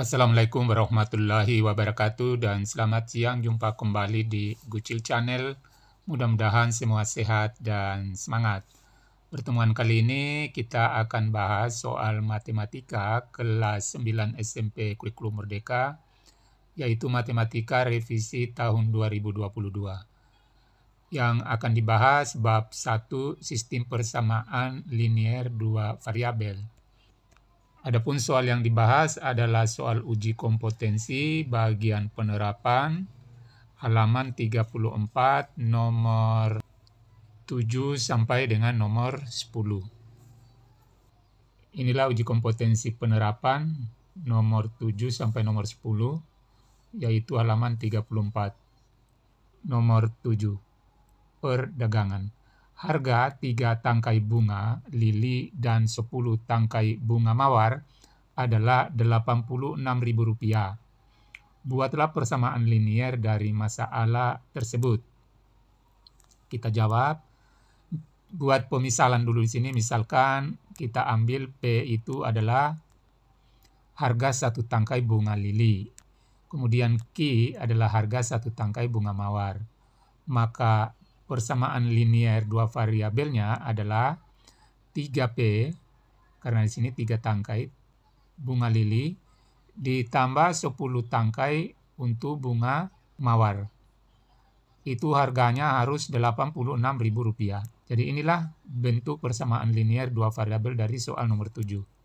Assalamualaikum warahmatullahi wabarakatuh dan selamat siang jumpa kembali di Gucil Channel. Mudah-mudahan semua sehat dan semangat. Pertemuan kali ini kita akan bahas soal matematika kelas 9 SMP Kurikulum Merdeka yaitu matematika revisi tahun 2022 yang akan dibahas bab 1 sistem persamaan linier dua variabel. Adapun soal yang dibahas adalah soal uji kompetensi bagian penerapan halaman 34 nomor 7 sampai dengan nomor 10. Inilah uji kompetensi penerapan nomor 7 sampai nomor 10 yaitu halaman 34 nomor 7 perdagangan. Harga tiga tangkai bunga lili dan 10 tangkai bunga mawar adalah Rp86.000. Buatlah persamaan linier dari masalah tersebut. Kita jawab. Buat pemisalan dulu di sini, misalkan kita ambil P itu adalah harga satu tangkai bunga lili. Kemudian Q adalah harga satu tangkai bunga mawar. Maka persamaan linier dua variabelnya adalah 3P, karena di sini 3 tangkai bunga lili, ditambah 10 tangkai untuk bunga mawar. Itu harganya harus Rp86.000. Jadi inilah bentuk persamaan linier dua variabel dari soal nomor 7.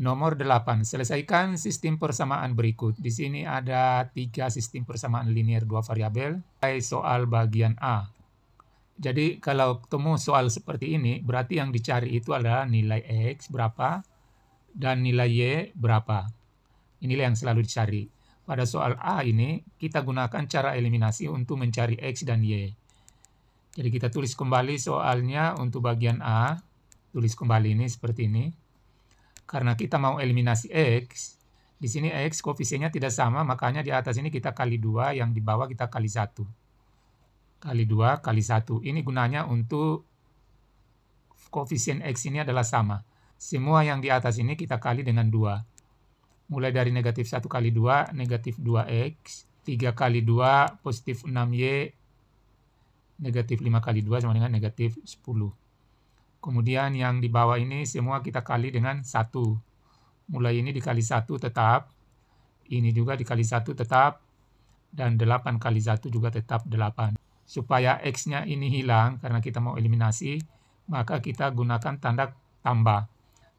Nomor 8, selesaikan sistem persamaan berikut. Di sini ada tiga sistem persamaan linear dua variabel. Soal bagian A. Jadi kalau ketemu soal seperti ini, berarti yang dicari itu adalah nilai X berapa dan nilai Y berapa. Inilah yang selalu dicari. Pada soal A ini, kita gunakan cara eliminasi untuk mencari X dan Y. Jadi kita tulis kembali soalnya untuk bagian A. Tulis kembali ini seperti ini. Karena kita mau eliminasi X, di sini X koefisiennya tidak sama, makanya di atas ini kita kali dua, yang di bawah kita kali satu. Kali dua, kali satu. Ini gunanya untuk koefisien X ini adalah sama. Semua yang di atas ini kita kali dengan dua. Mulai dari negatif satu kali dua, negatif dua x tiga kali dua, positif enam y Negatif lima kali dua sama dengan negatif sepuluh. Kemudian yang di bawah ini semua kita kali dengan 1. Mulai ini dikali 1 tetap. Ini juga dikali 1 tetap. Dan 8 kali 1 juga tetap 8. Supaya X-nya ini hilang karena kita mau eliminasi, maka kita gunakan tanda tambah.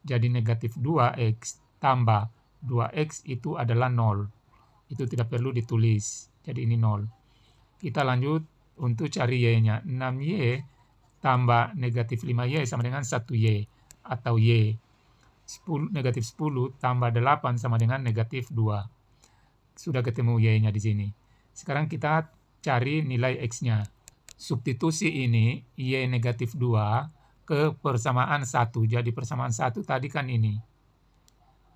Jadi negatif 2X tambah 2X itu adalah 0. Itu tidak perlu ditulis. Jadi ini 0. Kita lanjut untuk cari Y-nya. 6Y tambah negatif 5Y sama dengan 1Y atau Y. 10, negatif 10 tambah 8 sama dengan negatif 2. Sudah ketemu Y-nya di sini. Sekarang kita cari nilai X-nya. Substitusi ini Y negatif 2 ke persamaan 1. Jadi persamaan 1 tadi kan ini.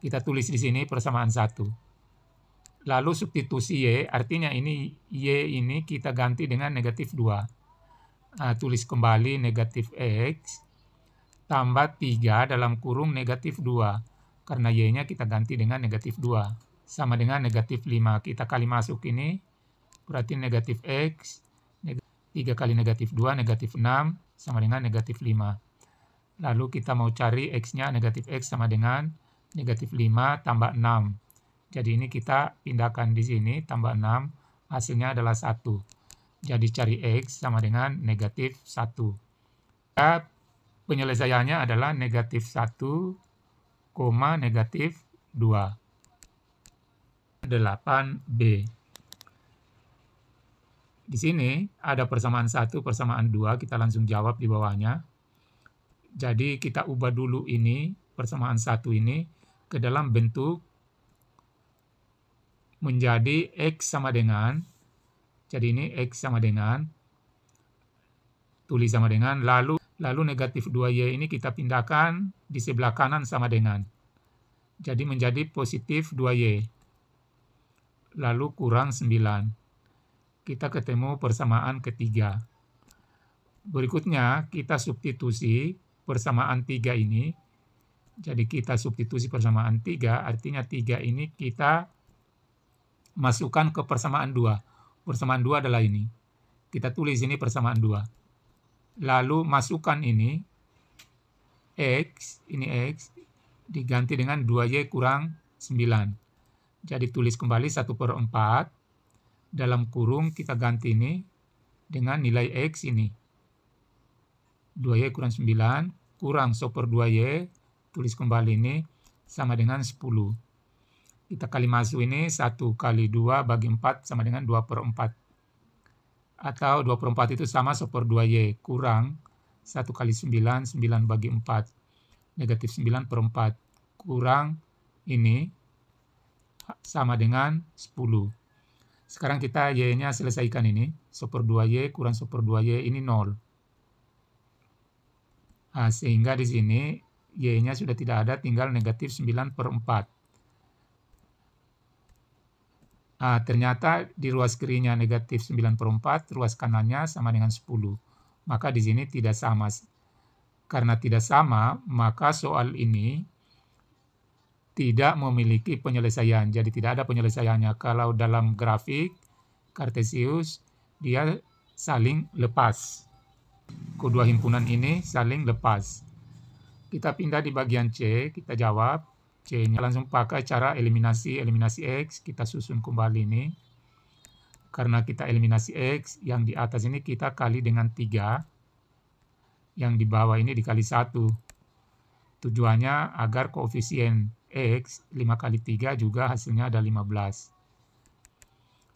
Kita tulis di sini persamaan 1. Lalu substitusi Y, artinya ini Y ini kita ganti dengan negatif 2 uh, tulis kembali negatif X tambah 3 dalam kurung negatif 2. Karena Y-nya kita ganti dengan negatif 2. Sama dengan negatif 5. Kita kali masuk ini, berarti negatif X, neg 3 kali negatif 2, negatif 6, sama dengan negatif 5. Lalu kita mau cari X-nya, negatif X sama dengan negatif 5 tambah 6. Jadi ini kita pindahkan di sini, tambah 6, hasilnya adalah 1. Jadi cari X sama dengan negatif 1. penyelesaiannya adalah negatif 1, negatif 2. 8B. Di sini ada persamaan 1, persamaan 2. Kita langsung jawab di bawahnya. Jadi kita ubah dulu ini, persamaan 1 ini, ke dalam bentuk menjadi X sama dengan jadi ini X sama dengan, tulis sama dengan, lalu lalu negatif 2Y ini kita pindahkan di sebelah kanan sama dengan. Jadi menjadi positif 2Y. Lalu kurang 9. Kita ketemu persamaan ketiga. Berikutnya kita substitusi persamaan 3 ini. Jadi kita substitusi persamaan 3, artinya 3 ini kita masukkan ke persamaan 2. Persamaan dua adalah ini. Kita tulis ini persamaan dua. Lalu masukkan ini, X, ini X, diganti dengan 2Y kurang 9. Jadi tulis kembali 1 per 4. Dalam kurung kita ganti ini dengan nilai X ini. 2Y kurang 9, kurang 1 per 2Y, tulis kembali ini sama dengan 10 kita kali masuk ini 1 kali 2 bagi 4 sama dengan 2 per 4. Atau 2 per 4 itu sama 1 per 2Y, kurang 1 kali 9, 9 bagi 4. Negatif 9 per 4, kurang ini sama dengan 10. Sekarang kita Y-nya selesaikan ini. 1 per 2Y kurang 1 per 2Y ini 0. Nah, sehingga di sini Y-nya sudah tidak ada, tinggal negatif 9 per 4. Uh, ternyata di ruas kirinya negatif 9 per 4, ruas kanannya sama dengan 10. Maka di sini tidak sama. Karena tidak sama, maka soal ini tidak memiliki penyelesaian. Jadi tidak ada penyelesaiannya. Kalau dalam grafik Cartesius, dia saling lepas. Kedua himpunan ini saling lepas. Kita pindah di bagian C, kita jawab C ini langsung pakai cara eliminasi eliminasi X kita susun kembali ini karena kita eliminasi X yang di atas ini kita kali dengan 3 yang di bawah ini dikali 1 tujuannya agar koefisien X 5 kali 3 juga hasilnya ada 15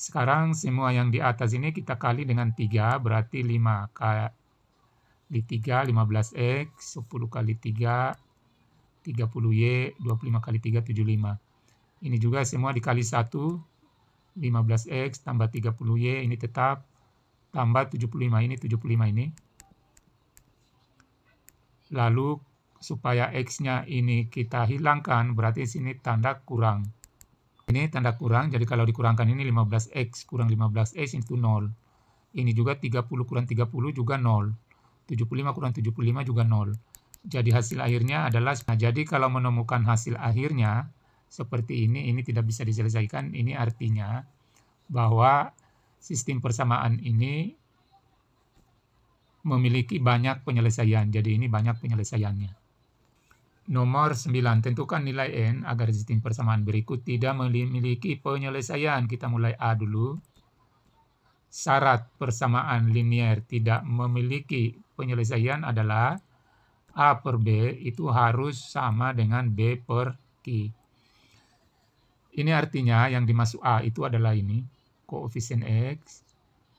sekarang semua yang di atas ini kita kali dengan 3, berarti 5 kali 3, 15x, 10 kali 3, 30Y 25 kali 3 75 ini juga semua dikali 1 15X tambah 30Y ini tetap tambah 75 ini 75 ini lalu supaya X-nya ini kita hilangkan berarti sini tanda kurang ini tanda kurang jadi kalau dikurangkan ini 15X kurang 15X itu 0 ini juga 30 kurang 30 juga 0 75 kurang 75 juga 0 jadi hasil akhirnya adalah, nah jadi kalau menemukan hasil akhirnya seperti ini, ini tidak bisa diselesaikan, ini artinya bahwa sistem persamaan ini memiliki banyak penyelesaian, jadi ini banyak penyelesaiannya. Nomor 9, tentukan nilai N agar sistem persamaan berikut tidak memiliki penyelesaian. Kita mulai A dulu. Syarat persamaan linier tidak memiliki penyelesaian adalah A per B itu harus sama dengan B per T. Ini artinya yang dimasuk A itu adalah ini, koefisien X,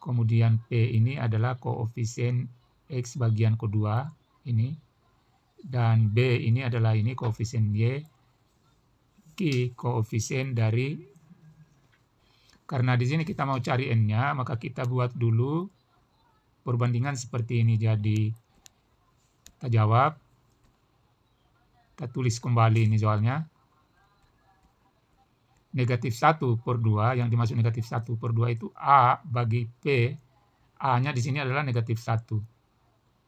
kemudian P ini adalah koefisien X bagian kedua, ini, dan B ini adalah ini koefisien Y, K koefisien dari, karena di sini kita mau cari N-nya, maka kita buat dulu perbandingan seperti ini, jadi kita jawab. Kita tulis kembali ini soalnya. Negatif 1 per 2, yang dimaksud negatif 1 per 2 itu A bagi P. A-nya di sini adalah negatif 1.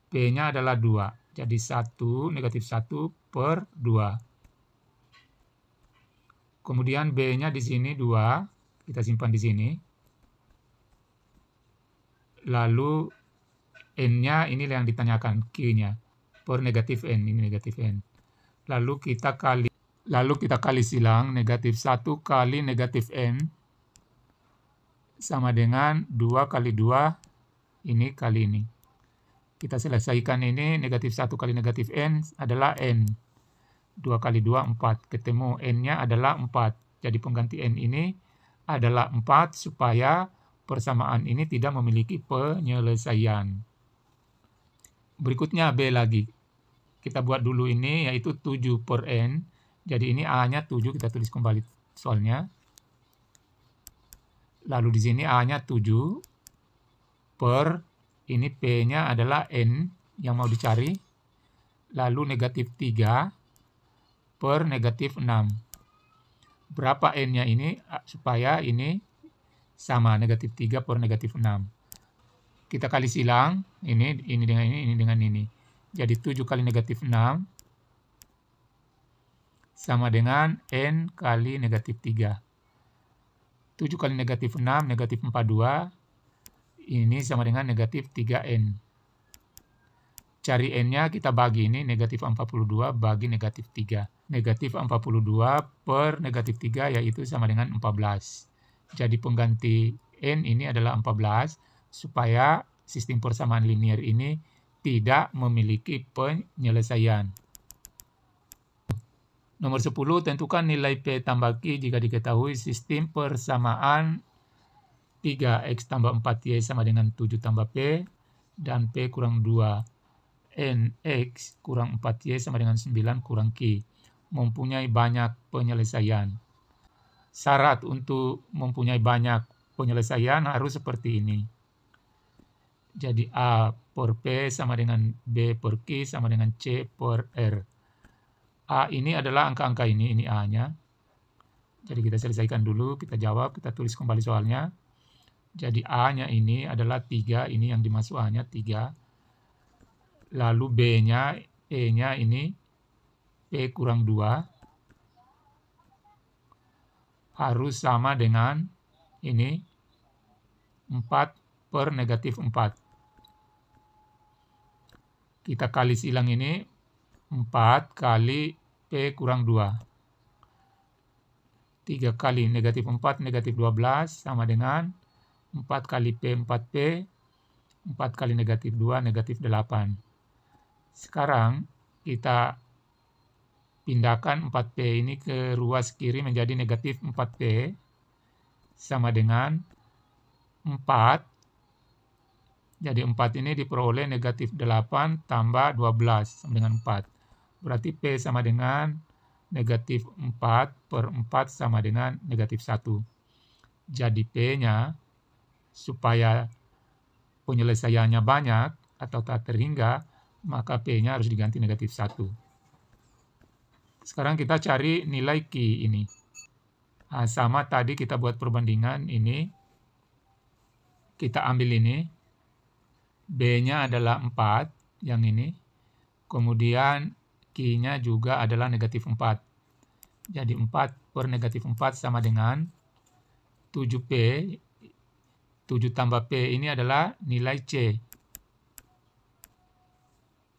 P-nya adalah 2. Jadi 1, negatif 1 per 2. Kemudian B-nya di sini 2. Kita simpan di sini. Lalu N-nya ini yang ditanyakan, Q-nya per negatif n ini negatif n lalu kita kali lalu kita kali silang negatif 1 kali negatif n sama dengan 2 kali 2 ini kali ini kita selesaikan ini negatif 1 kali negatif n adalah n 2 kali 2 4 ketemu n-nya adalah 4 jadi pengganti n ini adalah 4 supaya persamaan ini tidak memiliki penyelesaian Berikutnya B lagi. Kita buat dulu ini yaitu 7 per N. Jadi ini A-nya 7, kita tulis kembali soalnya. Lalu di sini A-nya 7 per, ini P-nya adalah N yang mau dicari. Lalu negatif 3 per negatif 6. Berapa N-nya ini supaya ini sama, negatif 3 per negatif 6 kita kali silang ini ini dengan ini ini dengan ini jadi 7 kali negatif 6 sama dengan n kali negatif 3 7 kali negatif 6 negatif 42 ini sama dengan negatif 3n cari n-nya kita bagi ini negatif 42 bagi negatif 3 negatif 42 per negatif 3 yaitu sama dengan 14 jadi pengganti n ini adalah 14 supaya sistem persamaan linear ini tidak memiliki penyelesaian. Nomor 10, tentukan nilai P tambah Q jika diketahui sistem persamaan 3X tambah 4Y sama dengan 7 tambah P dan P kurang 2 NX kurang 4Y sama dengan 9 kurang Q mempunyai banyak penyelesaian. Syarat untuk mempunyai banyak penyelesaian harus seperti ini. Jadi A per P sama dengan B per Q sama dengan C per R. A ini adalah angka-angka ini, ini A-nya. Jadi kita selesaikan dulu, kita jawab, kita tulis kembali soalnya. Jadi A-nya ini adalah 3, ini yang dimasuk A-nya 3. Lalu B-nya, E-nya ini P kurang 2. Harus sama dengan ini 4 per negatif 4 kita kali silang ini 4 kali P kurang 2. 3 kali negatif 4, negatif 12 sama dengan 4 kali P, 4P. 4 kali negatif 2, negatif 8. Sekarang kita pindahkan 4P ini ke ruas kiri menjadi negatif 4P sama dengan 4 jadi 4 ini diperoleh negatif 8 tambah 12 sama dengan 4. Berarti P sama dengan negatif 4 per 4 sama dengan negatif 1. Jadi P-nya supaya penyelesaiannya banyak atau tak terhingga, maka P-nya harus diganti negatif 1. Sekarang kita cari nilai Q ini. Nah, sama tadi kita buat perbandingan ini. Kita ambil ini. B-nya adalah 4, yang ini. Kemudian Q-nya juga adalah negatif 4. Jadi 4 per negatif 4 sama dengan 7P. 7 tambah P ini adalah nilai C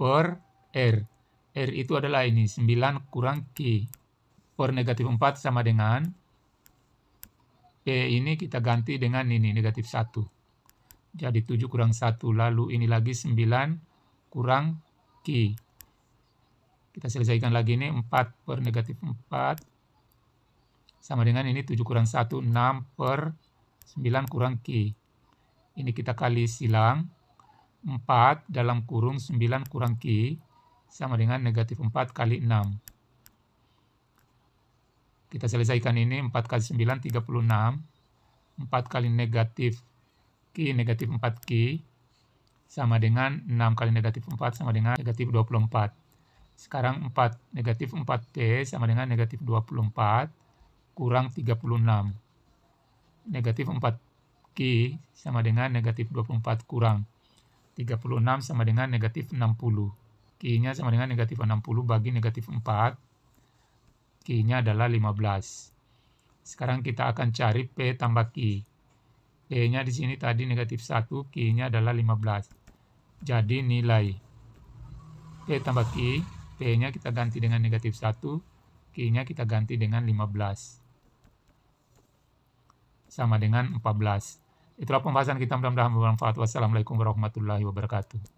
per R. R itu adalah ini, 9 kurang Q. Per negatif 4 sama dengan P ini kita ganti dengan ini, negatif 1 jadi 7 kurang 1. Lalu ini lagi 9 kurang Q. Kita selesaikan lagi ini 4 per negatif 4. Sama dengan ini 7 kurang 1, 6 per 9 kurang Q. Ini kita kali silang. 4 dalam kurung 9 kurang Q sama dengan negatif 4 kali 6. Kita selesaikan ini 4 kali 9, 36. 4 kali negatif K negatif 4 k sama dengan 6 kali negatif 4 sama dengan negatif 24. Sekarang 4 negatif 4T sama dengan negatif 24 kurang 36. Negatif 4 k sama dengan negatif 24 kurang 36 sama dengan negatif 60. k nya sama dengan negatif 60 bagi negatif 4. k nya adalah 15. Sekarang kita akan cari P tambah Q. E-nya di sini tadi negatif 1, Q-nya adalah 15. Jadi nilai P tambah Q, P-nya kita ganti dengan negatif 1, Q-nya kita ganti dengan 15. Sama dengan 14. Itulah pembahasan kita mudah-mudahan bermanfaat. Wassalamualaikum warahmatullahi wabarakatuh.